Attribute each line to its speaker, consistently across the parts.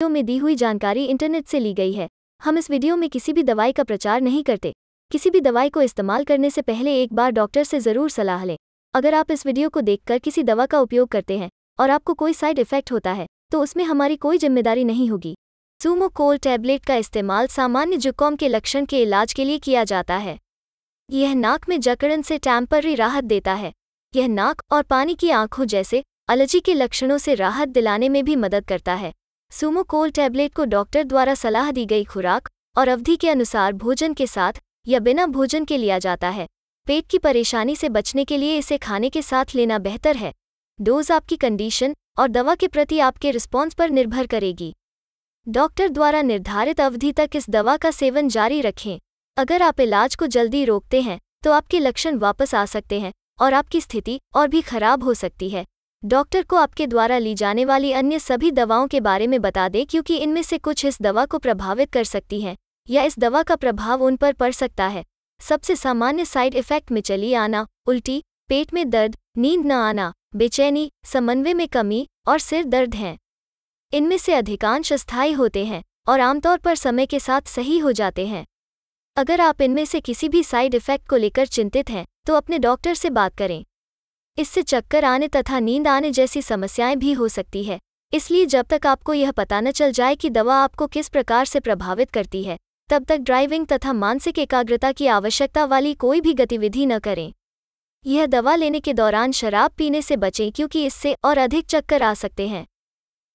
Speaker 1: video में दी हुई जानकारी इंटरनेट से ली गई है हम इस वीडियो में किसी भी दवाई का प्रचार नहीं करते किसी भी दवाई को इस्तेमाल करने से पहले एक बार डॉक्टर से ज़रूर सलाह लें अगर आप इस वीडियो को देखकर किसी दवा का उपयोग करते हैं और आपको कोई साइड इफेक्ट होता है तो उसमें हमारी कोई जिम्मेदारी नहीं होगी सूमोकोल कोल टैबलेट का इस्तेमाल सामान्य जुकाम के लक्षण के इलाज के लिए किया जाता है यह नाक में जकड़न से टैम्पररी राहत देता है यह नाक और पानी की आंखों जैसे एलर्जी के लक्षणों से राहत दिलाने में भी मदद करता है सुमोकोल टैबलेट को डॉक्टर द्वारा सलाह दी गई खुराक और अवधि के अनुसार भोजन के साथ या बिना भोजन के लिया जाता है पेट की परेशानी से बचने के लिए इसे खाने के साथ लेना बेहतर है डोज आपकी कंडीशन और दवा के प्रति आपके रिस्पॉन्स पर निर्भर करेगी डॉक्टर द्वारा निर्धारित अवधि तक इस दवा का सेवन जारी रखें अगर आप इलाज को जल्दी रोकते हैं तो आपके लक्षण वापस आ सकते हैं और आपकी स्थिति और भी खराब हो सकती है डॉक्टर को आपके द्वारा ली जाने वाली अन्य सभी दवाओं के बारे में बता दें क्योंकि इनमें से कुछ इस दवा को प्रभावित कर सकती हैं या इस दवा का प्रभाव उन पर पड़ सकता है सबसे सामान्य साइड इफेक्ट में चली आना उल्टी पेट में दर्द नींद न आना बेचैनी समन्वय में कमी और सिर दर्द हैं इनमें से अधिकांश अस्थायी होते हैं और आमतौर पर समय के साथ सही हो जाते हैं अगर आप इनमें से किसी भी साइड इफेक्ट को लेकर चिंतित हैं तो अपने डॉक्टर से बात करें इससे चक्कर आने तथा नींद आने जैसी समस्याएं भी हो सकती है इसलिए जब तक आपको यह पता न चल जाए कि दवा आपको किस प्रकार से प्रभावित करती है तब तक ड्राइविंग तथा मानसिक एकाग्रता की आवश्यकता वाली कोई भी गतिविधि न करें यह दवा लेने के दौरान शराब पीने से बचें क्योंकि इससे और अधिक चक्कर आ सकते हैं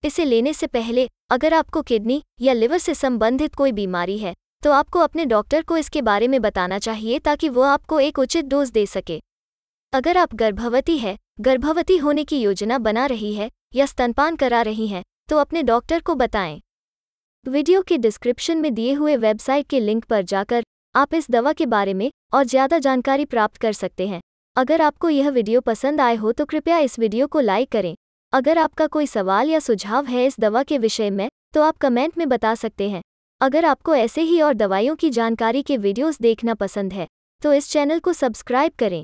Speaker 1: इसे लेने से पहले अगर आपको किडनी या लिवर से संबंधित कोई बीमारी है तो आपको अपने डॉक्टर को इसके बारे में बताना चाहिए ताकि वो आपको एक उचित डोज दे सके अगर आप गर्भवती है गर्भवती होने की योजना बना रही है या स्तनपान करा रही हैं तो अपने डॉक्टर को बताएं वीडियो के डिस्क्रिप्शन में दिए हुए वेबसाइट के लिंक पर जाकर आप इस दवा के बारे में और ज़्यादा जानकारी प्राप्त कर सकते हैं अगर आपको यह वीडियो पसंद आए हो तो कृपया इस वीडियो को लाइक करें अगर आपका कोई सवाल या सुझाव है इस दवा के विषय में तो आप कमेंट में बता सकते हैं अगर आपको ऐसे ही और दवाइयों की जानकारी के वीडियोस देखना पसंद है तो इस चैनल को सब्सक्राइब करें